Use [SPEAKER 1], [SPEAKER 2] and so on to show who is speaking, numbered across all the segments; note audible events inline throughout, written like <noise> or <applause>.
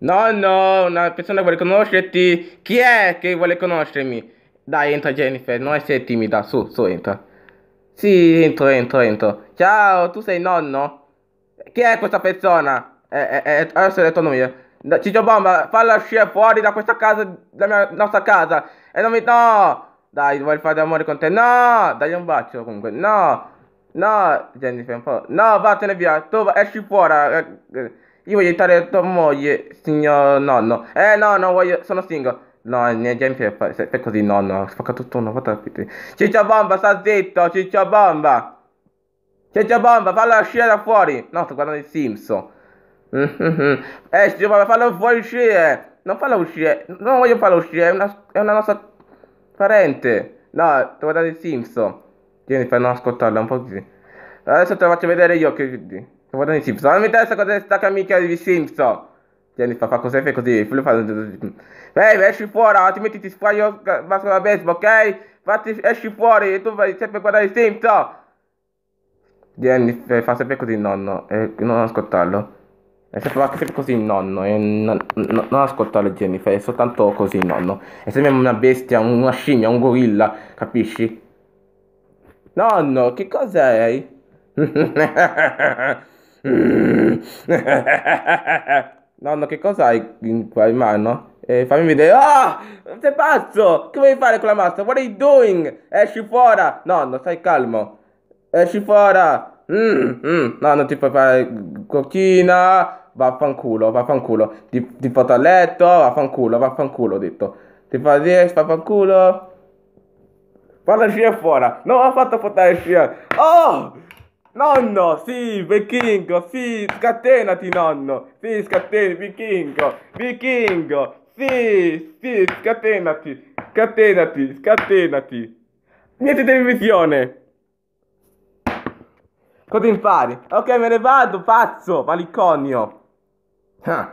[SPEAKER 1] No, no, una persona vuole conoscerti. Chi è che vuole conoscermi? Dai, entra Jennifer, non essere timida, su, su, entra. Sì, entro, entro, entro. Ciao, tu sei nonno? Chi è questa persona? Eh, eh, eh adesso ho detto noi. Ciccio Bomba, falla uscire fuori da questa casa, dalla nostra casa. E non mi... No! Dai, vuoi fare amore con te? No! Dagli un bacio comunque. No! No, Jennifer, un po'. No, vattene via. Tu esci fuori. Eh, eh. Io voglio aiutare tua moglie, signor nonno. Eh no, non voglio, sono single. No, eh, ne James è, così nonno, spacca tutto una volta. Ciccia bomba, sta zitto, ciccia bomba. Ciccia bomba, falla uscire da fuori. No, sto guardando i Simpson. mm <laughs> Eh, ciccia bomba, falla fuori uscire. Non falla uscire, non voglio farla uscire, è una, è una nostra parente. No, sto guardando i Simpson. Tieni, per non ascoltarla un po' così. Adesso te la faccio vedere io che guardano i Simpson. Non mi interessa cosa è stata mica di Simpson. Ti fa fa cos'è e così. Fullo fa. Ehi, esci fuori, altrimenti ti squaglio oh, ma con la baseball, ok? Fatti, esci fuori e tu vai sempre a guardare i Simpson. Jenny fa sempre così il nonno e non ascoltarlo. E se fa sempre così il nonno e non, non, non ascoltarlo Jennifer, è soltanto così il nonno. E sembra una bestia, una scimmia, un gorilla, capisci? Nonno, che cosa è? <laughs> Mm. <laughs> Nonno, che cosa hai in, in mano? Eh, fammi vedere. Ah! Oh, sei pazzo! Che vuoi fare con la massa? What are you doing? Esci fuori! Nonno, stai calmo. Esci fuori! Mm, mm. No, non ti puoi fare cocchina. Vaffanculo, vaffanculo. Ti, ti porto a letto. Vaffanculo, vaffanculo, ho detto. Ti fa dire, vaffanculo. Falla scia fuori. Non ho fatto portare scia. Oh! Nonno, sì, vichingo, sì, scatenati nonno, sì, scatenati, vichingo, vichingo, sì, sì, scatenati, scatenati, scatenati. Niente televisione. Cosa impari? Ok, me ne vado, pazzo, maliconio. Ah.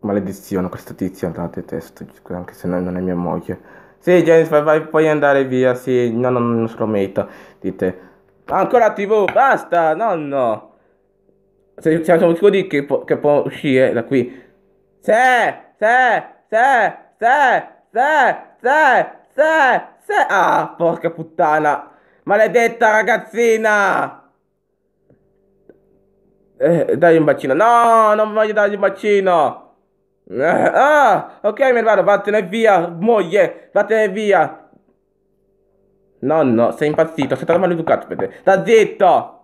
[SPEAKER 1] Maledizione, questo tizio andrà testo, detesto, anche se non è mia moglie. Sì, James, vai, vai, puoi andare via, sì, no, no, non lo meta, dite. Ancora TV, basta, nonno. Se, siamo sicuri che, può, che può uscire da qui. Se, se, se, se, se, se, se, se. Ah, porca puttana. Maledetta ragazzina. Eh, dai un bacino. No, non voglio dargli un bacino. Eh, ah, ok, me ne vado, vattene via, moglie, vattene via. Nonno, sei impazzito, sei stato maleducato per te. Sta zitto!